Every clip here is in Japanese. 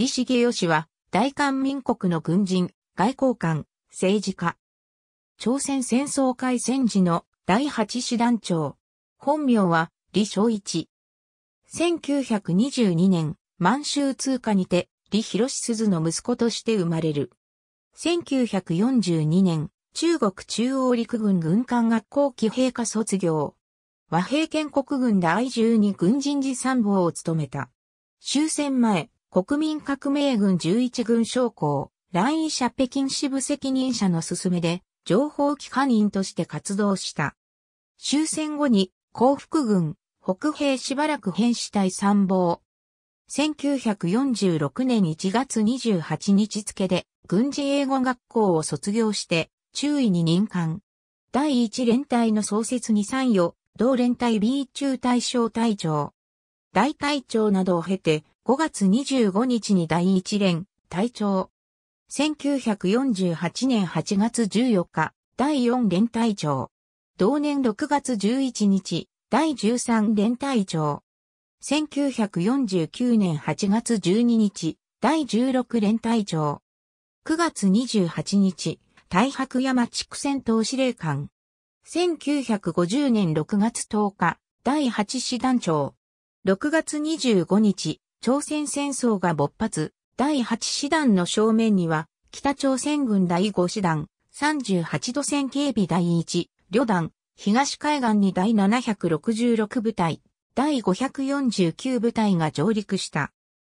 李茂義は、大韓民国の軍人、外交官、政治家。朝鮮戦争開戦時の第8師団長。本名は、李正一。1922年、満州通過にて、李広鈴の息子として生まれる。1942年、中国中央陸軍軍艦学校機兵科卒業。和平建国軍第12軍人事参謀を務めた。終戦前、国民革命軍11軍将校、来院者北京支部責任者の勧めで、情報機関員として活動した。終戦後に、幸福軍、北兵しばらく編士隊参謀。1946年1月28日付で、軍事英語学校を卒業して、中尉に任官。第1連隊の創設に参与、同連隊 B 中隊小隊長、大隊長などを経て、5月25日に第一連、隊長。1948年8月14日、第4連隊長。同年6月11日、第13連隊長。1949年8月12日、第16連隊長。9月28日、大白山地区戦闘司令官。1950年6月10日、第8師団長。6月25日、朝鮮戦争が勃発、第8師団の正面には、北朝鮮軍第5師団、38度線警備第1、旅団、東海岸に第766部隊、第549部隊が上陸した。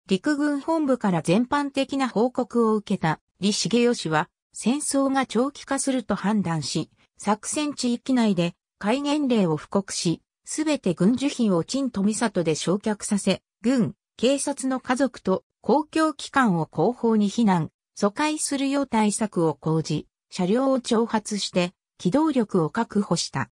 陸軍本部から全般的な報告を受けた李茂義は、戦争が長期化すると判断し、作戦地域内で戒厳令を布告し、すべて軍需品を陳富里で焼却させ、軍、警察の家族と公共機関を後方に避難、疎開するよう対策を講じ、車両を挑発して機動力を確保した。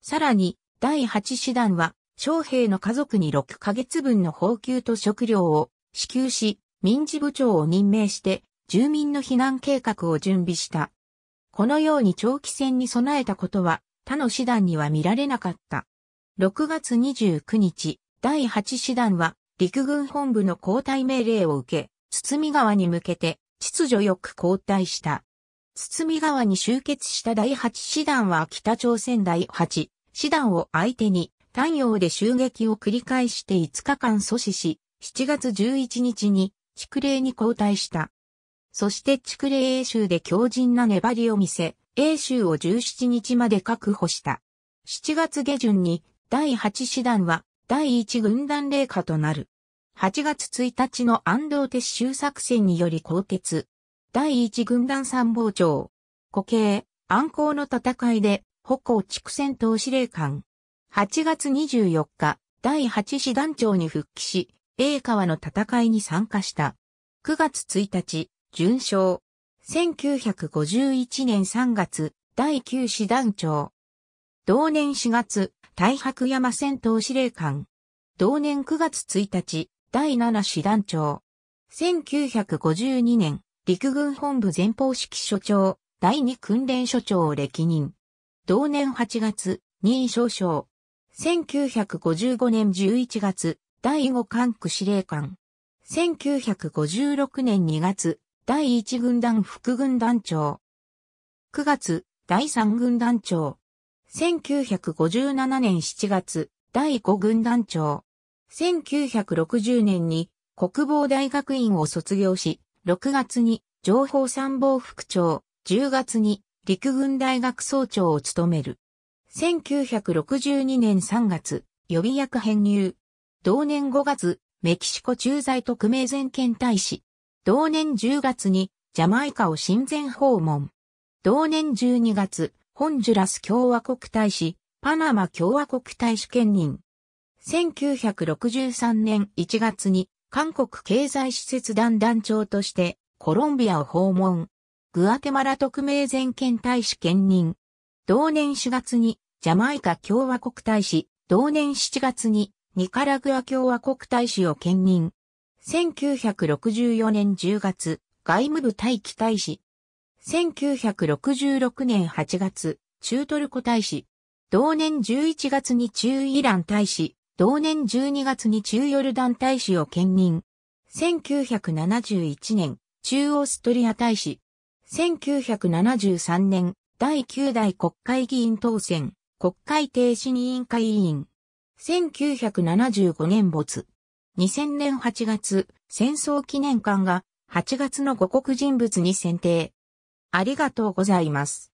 さらに、第8師団は、将兵の家族に6ヶ月分の報給と食料を支給し、民事部長を任命して、住民の避難計画を準備した。このように長期戦に備えたことは、他の師団には見られなかった。6月29日、第8師団は、陸軍本部の交代命令を受け、堤川に向けて秩序よく交代した。堤川に集結した第8師団は北朝鮮第8師団を相手に太陽で襲撃を繰り返して5日間阻止し、7月11日に築霊に交代した。そして築霊英州で強靭な粘りを見せ、英州を17日まで確保した。7月下旬に第8師団は第一軍団霊下となる。8月1日の安藤撤収作戦により鋼鉄。第一軍団参謀長。固形、暗行の戦いで、歩行地区戦闘司令官。8月24日、第8師団長に復帰し、A 川の戦いに参加した。9月1日、順勝。1951年3月、第9師団長。同年4月、大白山戦闘司令官。同年9月1日、第7師団長。1952年、陸軍本部前方式所長、第2訓練所長を歴任。同年8月、任少将。1955年11月、第5管区司令官。1956年2月、第1軍団副軍団長。9月、第3軍団長。1957年7月、第5軍団長。1960年に国防大学院を卒業し、6月に情報参謀副長、10月に陸軍大学総長を務める。1962年3月、予備役編入。同年5月、メキシコ駐在特命全権大使。同年10月にジャマイカを親善訪問。同年12月、ホンジュラス共和国大使、パナマ共和国大使兼任。1963年1月に韓国経済施設団団長としてコロンビアを訪問。グアテマラ特命全権大使兼任。同年4月にジャマイカ共和国大使、同年7月にニカラグア共和国大使を兼任。1964年10月、外務部待機大使、1966年8月、中トルコ大使。同年11月に中イラン大使、同年12月に中ヨルダン大使を兼任。1971年、中オーストリア大使。1973年、第9代国会議員当選、国会停止委員会委員。1975年没。2000年8月、戦争記念館が8月の五国人物に選定。ありがとうございます。